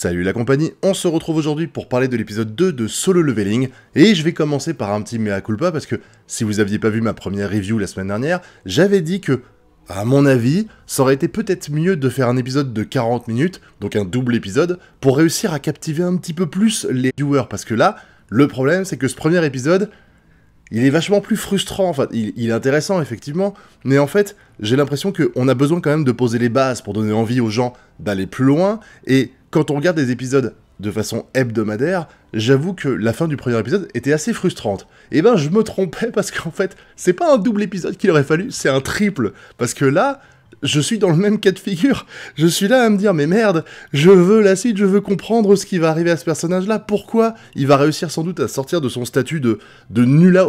Salut la compagnie, on se retrouve aujourd'hui pour parler de l'épisode 2 de Solo Leveling, et je vais commencer par un petit mea culpa parce que si vous aviez pas vu ma première review la semaine dernière, j'avais dit que, à mon avis, ça aurait été peut-être mieux de faire un épisode de 40 minutes, donc un double épisode, pour réussir à captiver un petit peu plus les viewers, parce que là, le problème c'est que ce premier épisode, il est vachement plus frustrant, enfin, il, il est intéressant effectivement, mais en fait, j'ai l'impression qu'on a besoin quand même de poser les bases pour donner envie aux gens d'aller plus loin, et quand on regarde des épisodes de façon hebdomadaire, j'avoue que la fin du premier épisode était assez frustrante. Et eh ben je me trompais parce qu'en fait, c'est pas un double épisode qu'il aurait fallu, c'est un triple. Parce que là, je suis dans le même cas de figure. Je suis là à me dire, mais merde, je veux la suite, je veux comprendre ce qui va arriver à ce personnage-là. Pourquoi il va réussir sans doute à sortir de son statut de, de,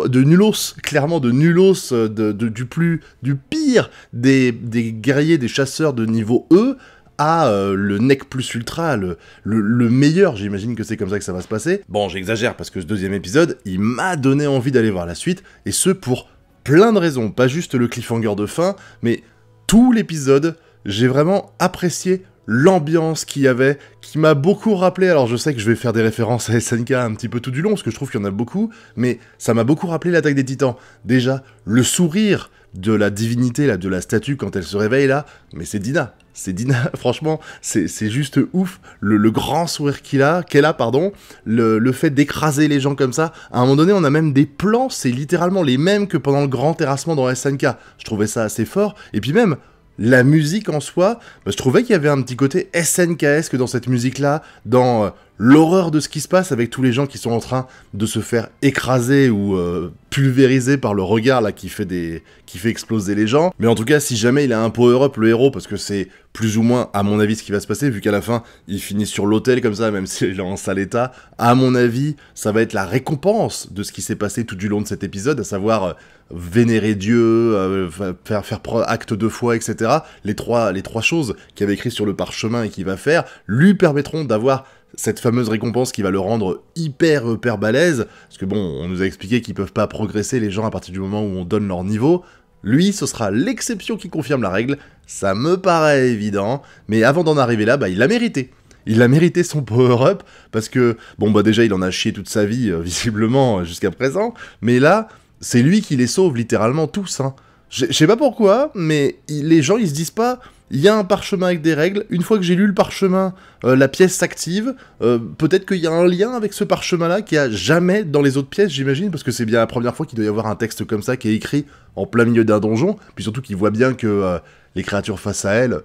de clairement de nulos, euh, de, du plus, du pire des, des guerriers, des chasseurs de niveau E, à euh, le nec plus ultra, le, le, le meilleur, j'imagine que c'est comme ça que ça va se passer. Bon, j'exagère parce que ce deuxième épisode, il m'a donné envie d'aller voir la suite, et ce pour plein de raisons, pas juste le cliffhanger de fin, mais tout l'épisode, j'ai vraiment apprécié l'ambiance qu'il y avait, qui m'a beaucoup rappelé, alors je sais que je vais faire des références à SNK un petit peu tout du long, parce que je trouve qu'il y en a beaucoup, mais ça m'a beaucoup rappelé l'attaque des titans. Déjà, le sourire, de la divinité, là, de la statue quand elle se réveille, là, mais c'est Dina. C'est Dina, franchement, c'est juste ouf. Le, grand sourire qu'il a, qu'elle a, pardon, le, fait d'écraser les gens comme ça. À un moment donné, on a même des plans, c'est littéralement les mêmes que pendant le grand terrassement dans SNK. Je trouvais ça assez fort. Et puis même, la musique en soi, bah, je trouvais qu'il y avait un petit côté SNK-esque dans cette musique-là, dans euh, l'horreur de ce qui se passe avec tous les gens qui sont en train de se faire écraser ou euh, pulvériser par le regard là qui fait des qui fait exploser les gens. Mais en tout cas, si jamais il a un power up le héros parce que c'est plus ou moins à mon avis ce qui va se passer vu qu'à la fin, il finit sur l'hôtel comme ça même s'il est en sale état, à mon avis, ça va être la récompense de ce qui s'est passé tout du long de cet épisode à savoir euh, vénérer Dieu, euh, faire, faire acte de foi, etc. Les trois, les trois choses qu'il avait écrit sur le parchemin et qu'il va faire lui permettront d'avoir cette fameuse récompense qui va le rendre hyper hyper balèze, parce que bon, on nous a expliqué qu'ils peuvent pas progresser les gens à partir du moment où on donne leur niveau, lui, ce sera l'exception qui confirme la règle, ça me paraît évident, mais avant d'en arriver là, bah il l'a mérité. Il a mérité son power-up, parce que, bon bah déjà il en a chié toute sa vie, euh, visiblement, jusqu'à présent, mais là, c'est lui qui les sauve littéralement tous, hein. Je sais pas pourquoi, mais les gens ils se disent pas il y a un parchemin avec des règles. Une fois que j'ai lu le parchemin, euh, la pièce s'active. Euh, peut-être qu'il y a un lien avec ce parchemin-là qui a jamais dans les autres pièces, j'imagine, parce que c'est bien la première fois qu'il doit y avoir un texte comme ça qui est écrit en plein milieu d'un donjon. Puis surtout qu'il voit bien que euh, les créatures face à elles,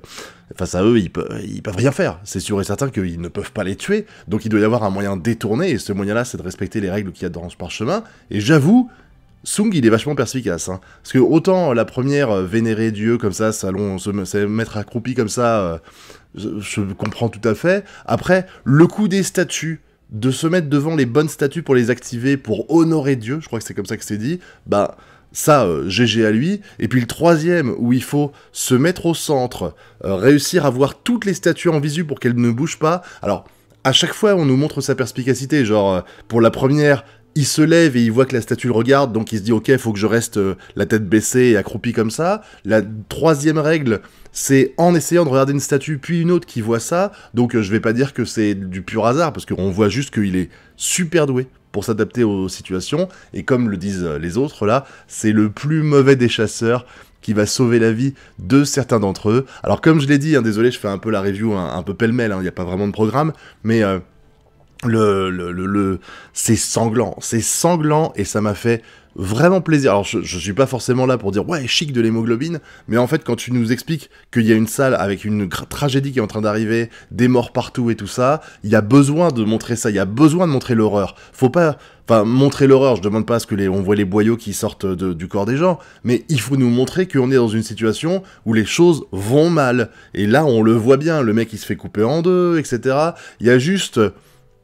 face à eux, ils, peuvent, ils peuvent rien faire. C'est sûr et certain qu'ils ne peuvent pas les tuer. Donc il doit y avoir un moyen détourné, et ce moyen-là, c'est de respecter les règles qu'il y a dans ce parchemin. Et j'avoue Sung, il est vachement perspicace. Hein. Parce que autant la première, euh, vénérer Dieu comme ça, salon, se, mettre accroupi comme ça, euh, je, comprends tout à fait. Après, le coup des statues, de se mettre devant les bonnes statues pour les activer, pour honorer Dieu, je crois que c'est comme ça que c'est dit, bah ça, GG euh, à lui. Et puis le troisième, où il faut se mettre au centre, réussir à voir toutes les statues en visu pour qu'elles ne bougent pas. Alors, à chaque fois, on nous montre sa perspicacité. Genre, pour la première, il se lève et il voit que la statue le regarde, donc il se dit ok, faut que je reste euh, la tête baissée et accroupi comme ça. La troisième règle, c'est en essayant de regarder une statue puis une autre qui voit ça, donc euh, je vais pas dire que c'est du pur hasard, parce qu'on voit juste qu'il est super doué pour s'adapter aux situations, et comme le disent euh, les autres là, c'est le plus mauvais des chasseurs qui va sauver la vie de certains d'entre eux. Alors comme je l'ai dit, hein, désolé, je fais un peu la review un, peu pêle-mêle, hein, il n'y a pas vraiment de programme, mais le, le, le, c'est sanglant, c'est sanglant et ça m'a fait vraiment plaisir. Alors je, je suis pas forcément là pour dire ouais chic de l'hémoglobine, mais en fait quand tu nous expliques qu'il y a une salle avec une tragédie qui est en train d'arriver, des morts partout et tout ça, il y a besoin de montrer ça, il y a besoin de montrer l'horreur. Faut pas, enfin montrer l'horreur. Je demande pas à ce que les, on voit les boyaux qui sortent du corps des gens, mais il faut nous montrer qu'on est dans une situation où les choses vont mal. Et là on le voit bien, le mec il se fait couper en deux, etc. Il y a juste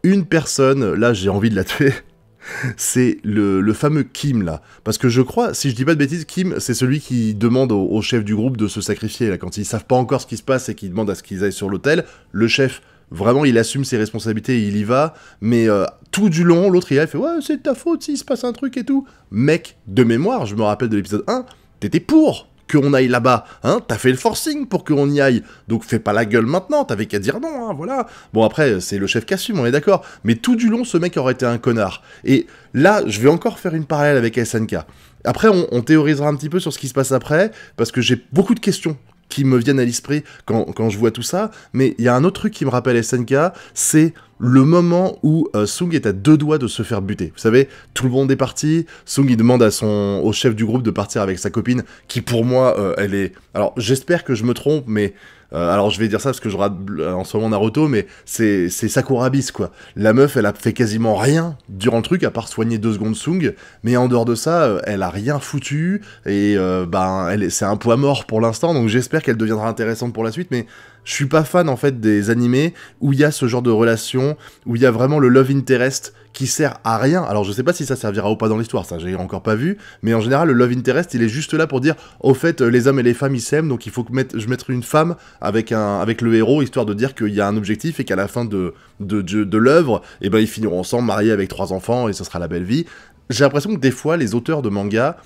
une personne, là j'ai envie de la tuer, c'est le, fameux Kim là. Parce que je crois, si je dis pas de bêtises, Kim c'est celui qui demande au, chef du groupe de se sacrifier là. Quand ils savent pas encore ce qui se passe et qu'ils demandent à ce qu'ils aillent sur l'hôtel, le chef vraiment il assume ses responsabilités et il y va, mais euh, tout du long, l'autre il, il fait ouais c'est ta faute s'il se passe un truc et tout. Mec, de mémoire, je me rappelle de l'épisode 1, t'étais pour qu'on aille là-bas. Hein T'as fait le forcing pour qu'on y aille. Donc fais pas la gueule maintenant, t'avais qu'à dire non, hein, voilà. Bon, après, c'est le chef qui on est d'accord. Mais tout du long, ce mec aurait été un connard. Et là, je vais encore faire une parallèle avec SNK. Après, on, théorisera un petit peu sur ce qui se passe après, parce que j'ai beaucoup de questions qui me viennent à l'esprit quand, quand je vois tout ça. Mais il y a un autre truc qui me rappelle SNK, c'est le moment où euh, Sung est à deux doigts de se faire buter. Vous savez, tout le monde est parti, Sung il demande à son, au chef du groupe de partir avec sa copine, qui pour moi, euh, elle est... Alors j'espère que je me trompe, mais... Euh, alors je vais dire ça parce que je rate en ce moment Naruto, mais c'est Sakurabis quoi. La meuf, elle a fait quasiment rien durant le truc à part soigner deux secondes Sung, mais en dehors de ça, elle a rien foutu et ben elle c'est un poids mort pour l'instant. Donc j'espère qu'elle deviendra intéressante pour la suite, mais je suis pas fan en fait des animés où il y a ce genre de relation, où il y a vraiment le love interest qui sert à rien. Alors je sais pas si ça servira ou pas dans l'histoire, ça j'ai encore pas vu, mais en général le love interest il est juste là pour dire au fait euh, les hommes et les femmes ils s'aiment donc il faut que je mette une femme avec un avec le héros histoire de dire qu'il y a un objectif et qu'à la fin de de, l'œuvre et eh ben ils finiront ensemble mariés avec trois enfants et ce sera la belle vie. J'ai l'impression que des fois les auteurs de mangas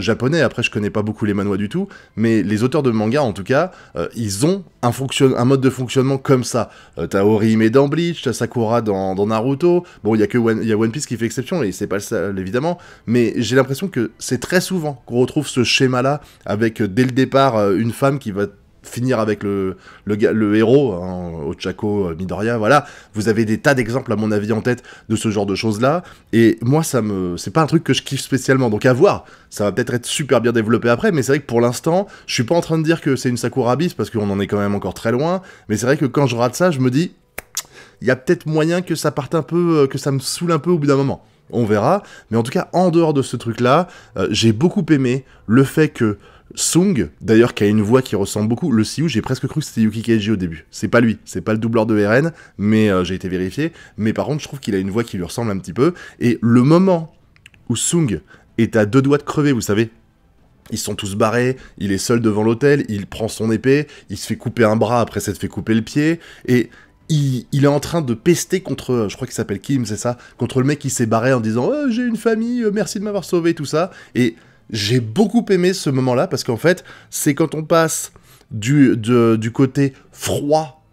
japonais. Après, je connais pas beaucoup les manois du tout, mais les auteurs de manga, en tout cas, euh, ils ont un, un mode de fonctionnement comme ça. Euh, t'as Orihime dans Bleach, t'as Sakura dans, Naruto. Bon, il y a que One... One Piece qui fait exception, et c'est pas le seul, évidemment. Mais j'ai l'impression que c'est très souvent qu'on retrouve ce schéma-là, avec euh, dès le départ une femme qui va finir avec le, le, héros, hein, Ochako, euh, Midoriya, voilà. Vous avez des tas d'exemples, à mon avis, en tête de ce genre de choses-là. Et moi, ça me, c'est pas un truc que je kiffe spécialement. Donc à voir. Ça va peut-être être super bien développé après, mais c'est vrai que pour l'instant, je suis pas en train de dire que c'est une Sakura parce qu'on en est quand même encore très loin. Mais c'est vrai que quand je rate ça, je me dis, il y a peut-être moyen que ça parte un peu, euh, que ça me saoule un peu au bout d'un moment on verra. Mais en tout cas, en dehors de ce truc-là, euh, j'ai beaucoup aimé le fait que Sung, d'ailleurs, qui a une voix qui ressemble beaucoup, le Siou, j'ai presque cru que c'était Yuki Keiji au début. C'est pas lui, c'est pas le doubleur de RN, mais euh, j'ai été vérifié. Mais par contre, je trouve qu'il a une voix qui lui ressemble un petit peu. Et le moment où Sung est à deux doigts de crever, vous savez, ils sont tous barrés, il est seul devant l'hôtel, il prend son épée, il se fait couper un bras, après ça se fait couper le pied, et il, est en train de pester contre, je crois qu'il s'appelle Kim, c'est ça, contre le mec qui s'est barré en disant «Oh, j'ai une famille, euh, merci de m'avoir sauvé, tout ça », et... J'ai beaucoup aimé ce moment-là parce qu'en fait, c'est quand on passe du, côté froid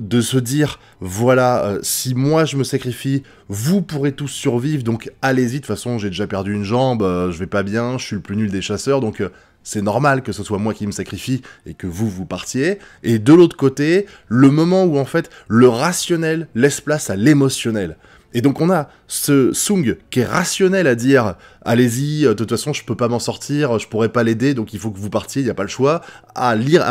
de se dire voilà, euh, si moi je me sacrifie, vous pourrez tous survivre, donc allez-y. De toute façon, j'ai déjà perdu une jambe, euh, je vais pas bien, je suis le plus nul des chasseurs, donc euh, c'est normal que ce soit moi qui me sacrifie et que vous vous partiez. Et de l'autre côté, le moment où en fait le rationnel laisse place à l'émotionnel. Et donc on a ce Sung qui est rationnel à dire allez-y, euh, de toute façon je peux pas m'en sortir, je pourrais pas l'aider, donc il faut que vous partiez, il n'y a pas le choix, à lire,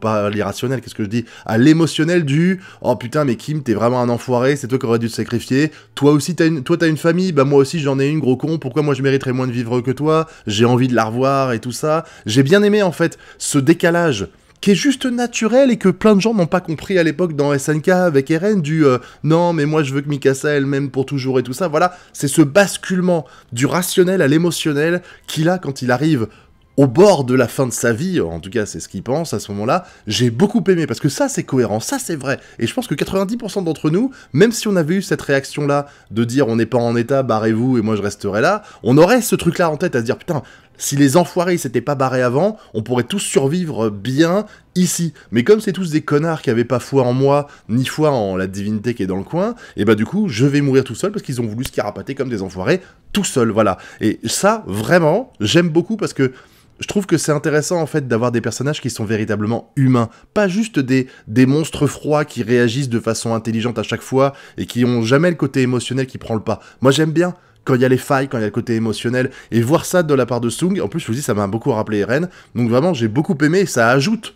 pas l'irrationnel, qu'est-ce que je dis, à l'émotionnel du oh putain mais Kim t'es vraiment un enfoiré, c'est toi qui aurais dû te sacrifier, toi aussi t'as une, toi t'as une famille, bah moi aussi j'en ai une gros con, pourquoi moi je mériterais moins de vivre que toi, j'ai envie de la revoir et tout ça. J'ai bien aimé en fait ce décalage qui est juste naturel et que plein de gens n'ont pas compris à l'époque dans SNK avec Eren du euh, non mais moi je veux que Mikasa elle même pour toujours et tout ça. Voilà, c'est ce basculement du rationnel à l'émotionnel qu'il a quand il arrive au bord de la fin de sa vie, en tout cas c'est ce qu'il pense à ce moment-là, j'ai beaucoup aimé, parce que ça c'est cohérent, ça c'est vrai, et je pense que 90% d'entre nous, même si on avait eu cette réaction-là de dire on n'est pas en état, barrez-vous et moi je resterai là, on aurait ce truc-là en tête à se dire putain, si les enfoirés s'étaient pas barrés avant, on pourrait tous survivre bien ici. Mais comme c'est tous des connards qui avaient pas foi en moi, ni foi en la divinité qui est dans le coin, et eh bah ben, du coup, je vais mourir tout seul parce qu'ils ont voulu se carapater comme des enfoirés tout seul, voilà. Et ça, vraiment, j'aime beaucoup parce que je trouve que c'est intéressant en fait d'avoir des personnages qui sont véritablement humains, pas juste des, des monstres froids qui réagissent de façon intelligente à chaque fois et qui ont jamais le côté émotionnel qui prend le pas. Moi j'aime bien, quand il y a les failles, quand il y a le côté émotionnel. Et voir ça de la part de Sung, en plus, je vous dis, ça m'a beaucoup rappelé Eren. Donc vraiment, j'ai beaucoup aimé ça ajoute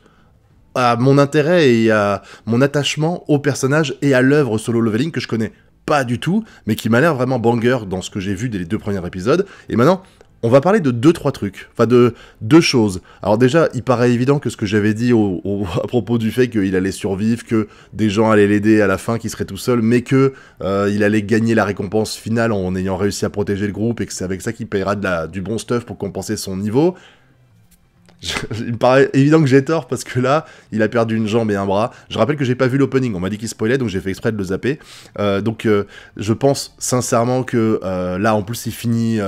à mon intérêt et à mon attachement au personnage et à l'œuvre solo leveling que je connais pas du tout, mais qui m'a l'air vraiment banger dans ce que j'ai vu dès les deux premiers épisodes. Et maintenant, on va parler de deux, trois trucs, enfin de deux choses. Alors déjà, il paraît évident que ce que j'avais dit au, à propos du fait qu'il allait survivre, que des gens allaient l'aider à la fin, qu'il serait tout seul, mais que euh, il allait gagner la récompense finale en ayant réussi à protéger le groupe et que c'est avec ça qu'il paiera de du bon stuff pour compenser son niveau, il me paraît évident que j'ai tort parce que là, il a perdu une jambe et un bras. Je rappelle que j'ai pas vu l'opening, on m'a dit qu'il spoilait, donc j'ai fait exprès de le zapper. Euh, donc euh, je pense sincèrement que euh, là, en plus, il finit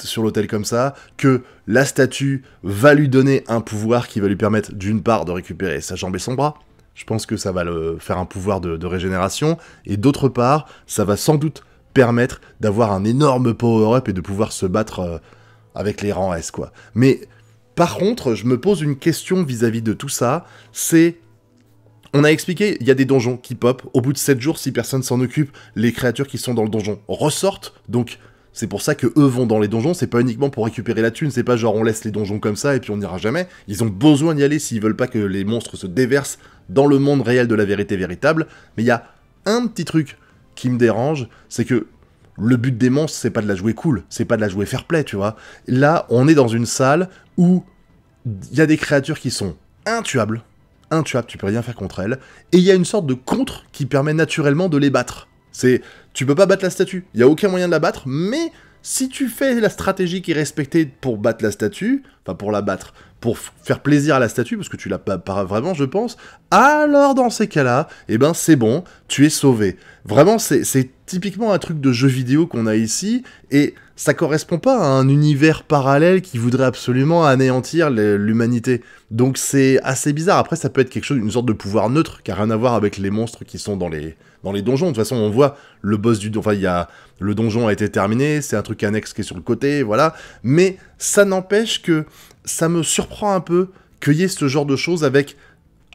sur l'hôtel comme ça, que la statue va lui donner un pouvoir qui va lui permettre d'une part de récupérer sa jambe et son bras. Je pense que ça va le faire un pouvoir de, régénération, et d'autre part, ça va sans doute permettre d'avoir un énorme power-up et de pouvoir se battre avec les rangs S, quoi. Mais par contre, je me pose une question vis-à-vis de tout ça, c'est... On a expliqué, il y a des donjons qui pop, au bout de 7 jours, si personne s'en occupe, les créatures qui sont dans le donjon ressortent, donc c'est pour ça que eux vont dans les donjons, c'est pas uniquement pour récupérer la thune, c'est pas genre on laisse les donjons comme ça et puis on n'ira jamais, ils ont besoin d'y aller s'ils veulent pas que les monstres se déversent dans le monde réel de la vérité véritable, mais il y a un petit truc qui me dérange, c'est que le but des monstres, c'est pas de la jouer cool, c'est pas de la jouer fair play, tu vois. Là, on est dans une salle où il y a des créatures qui sont intuables, intuables, tu peux rien faire contre elles, et il y a une sorte de contre qui permet naturellement de les battre. C'est, tu peux pas battre la statue, il y a aucun moyen de la battre, mais si tu fais la stratégie qui est respectée pour battre la statue, enfin pour la battre, pour faire plaisir à la statue, parce que tu l'as pas, vraiment, je pense, alors dans ces cas-là, eh ben c'est bon, tu es sauvé. Vraiment, c'est typiquement un truc de jeu vidéo qu'on a ici, et ça correspond pas à un univers parallèle qui voudrait absolument anéantir l'humanité. Donc c'est assez bizarre. Après, ça peut être quelque chose, une sorte de pouvoir neutre, qui a rien à voir avec les monstres qui sont dans les, dans les donjons. De toute façon, on voit le boss du enfin, il y a, le donjon a été terminé, c'est un truc annexe qui est sur le côté, voilà. Mais ça n'empêche que ça me surprend un peu qu'il y ait ce genre de choses avec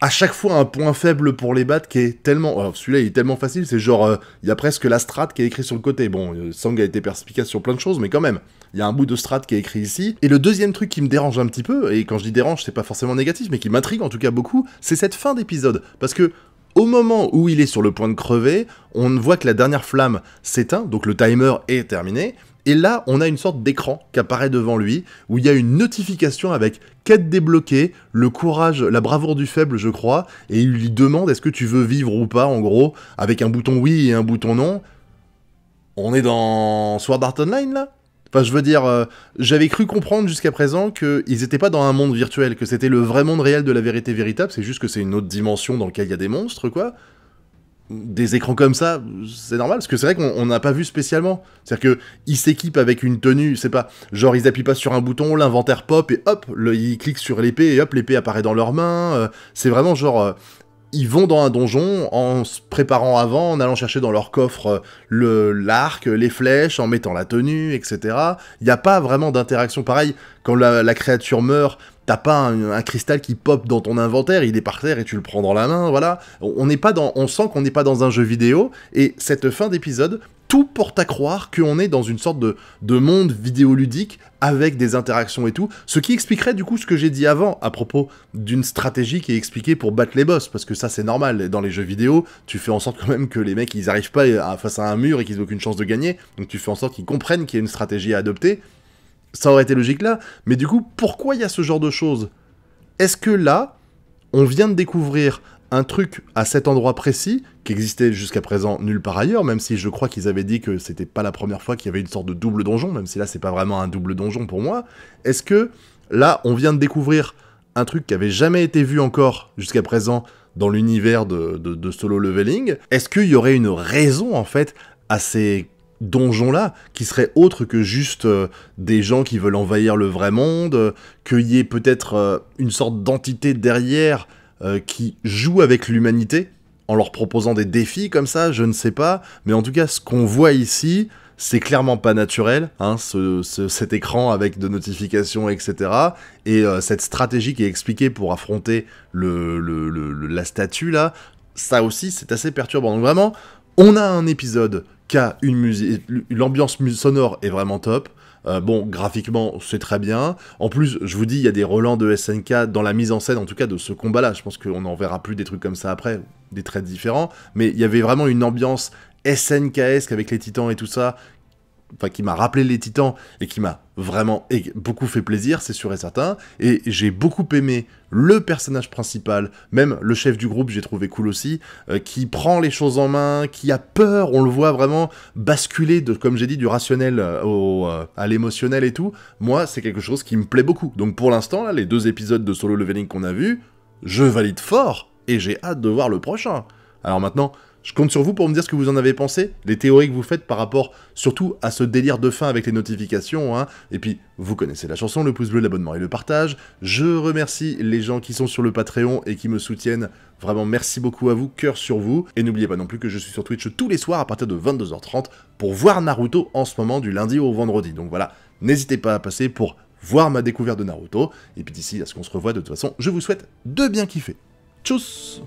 à chaque fois un point faible pour les battre qui est tellement. Oh, celui-là, il est tellement facile, c'est genre, euh, il y a presque la strat qui est écrite sur le côté. Bon, euh, Sang a été perspicace sur plein de choses, mais quand même, il y a un bout de strat qui est écrit ici. Et le deuxième truc qui me dérange un petit peu, et quand je dis dérange, c'est pas forcément négatif, mais qui m'intrigue en tout cas beaucoup, c'est cette fin d'épisode. Parce que au moment où il est sur le point de crever, on voit que la dernière flamme s'éteint, donc le timer est terminé, et là, on a une sorte d'écran qui apparaît devant lui, où il y a une notification avec quête débloquée, le courage, la bravoure du faible, je crois, et il lui demande est-ce que tu veux vivre ou pas, en gros, avec un bouton oui et un bouton non. On est dans Sword Art Online, là Enfin, je veux dire, euh, j'avais cru comprendre jusqu'à présent qu'ils n'étaient pas dans un monde virtuel, que c'était le vrai monde réel de la vérité véritable, c'est juste que c'est une autre dimension dans laquelle il y a des monstres, quoi des écrans comme ça, c'est normal, parce que c'est vrai qu'on n'a pas vu spécialement. C'est-à-dire qu'ils s'équipent avec une tenue, c'est pas genre ils appuient pas sur un bouton, l'inventaire pop, et hop, le, ils cliquent sur l'épée, et hop, l'épée apparaît dans leurs mains. Euh, c'est vraiment genre, euh, ils vont dans un donjon en se préparant avant, en allant chercher dans leur coffre euh, le l'arc, les flèches, en mettant la tenue, etc. Il n'y a pas vraiment d'interaction. Pareil, quand la créature meurt, t'as pas un, cristal qui pop dans ton inventaire, il est par terre et tu le prends dans la main, voilà. On n'est pas dans, on sent qu'on n'est pas dans un jeu vidéo, et cette fin d'épisode, tout porte à croire qu'on est dans une sorte de, monde vidéoludique avec des interactions et tout, ce qui expliquerait du coup ce que j'ai dit avant à propos d'une stratégie qui est expliquée pour battre les boss, parce que ça c'est normal, dans les jeux vidéo, tu fais en sorte quand même que les mecs ils arrivent pas face à un mur et qu'ils n'ont aucune chance de gagner, donc tu fais en sorte qu'ils comprennent qu'il y a une stratégie à adopter, ça aurait été logique là. Mais du coup, pourquoi il y a ce genre de choses Est-ce que là, on vient de découvrir un truc à cet endroit précis, qui existait jusqu'à présent nulle part ailleurs, même si je crois qu'ils avaient dit que c'était pas la première fois qu'il y avait une sorte de double donjon, même si là c'est pas vraiment un double donjon pour moi. Est-ce que là, on vient de découvrir un truc qui avait jamais été vu encore jusqu'à présent dans l'univers de, de, solo leveling Est-ce qu'il y aurait une raison en fait à ces donjon là qui serait autre que juste euh, des gens qui veulent envahir le vrai monde, euh, qu'il y ait peut-être euh, une sorte d'entité derrière qui joue avec l'humanité, en leur proposant des défis comme ça, je ne sais pas, mais en tout cas, ce qu'on voit ici, c'est clairement pas naturel, hein, cet écran avec de notifications, etc. Et cette stratégie qui est expliquée pour affronter la statue, là, ça aussi, c'est assez perturbant. Donc vraiment, on a un épisode une musique. L'ambiance sonore est vraiment top. Euh, bon, graphiquement, c'est très bien. En plus, je vous dis, il y a des relents de SNK dans la mise en scène, en tout cas de ce combat-là. Je pense qu'on n'en verra plus des trucs comme ça après, des traits différents. Mais il y avait vraiment une ambiance SNK esque avec les titans et tout ça, enfin qui m'a rappelé les titans et qui m'a vraiment beaucoup fait plaisir, c'est sûr et certain. Et j'ai beaucoup aimé le personnage principal, même le chef du groupe, j'ai trouvé cool aussi, euh, qui prend les choses en main, qui a peur, on le voit vraiment basculer, de, comme j'ai dit, du rationnel euh, euh, à l'émotionnel et tout. Moi, c'est quelque chose qui me plaît beaucoup. Donc pour l'instant, les deux épisodes de solo leveling qu'on a vus, je valide fort et j'ai hâte de voir le prochain. Alors maintenant, je compte sur vous pour me dire ce que vous en avez pensé, les théories que vous faites par rapport surtout à ce délire de fin avec les notifications. Hein. Et puis, vous connaissez la chanson, le pouce bleu, l'abonnement et le partage. Je remercie les gens qui sont sur le Patreon et qui me soutiennent. Vraiment, merci beaucoup à vous, cœur sur vous. Et n'oubliez pas non plus que je suis sur Twitch tous les soirs à partir de 22h30 pour voir Naruto en ce moment du lundi au vendredi. Donc voilà, n'hésitez pas à passer pour voir ma découverte de Naruto. Et puis d'ici à ce qu'on se revoit, de toute façon, je vous souhaite de bien kiffer. Tchuss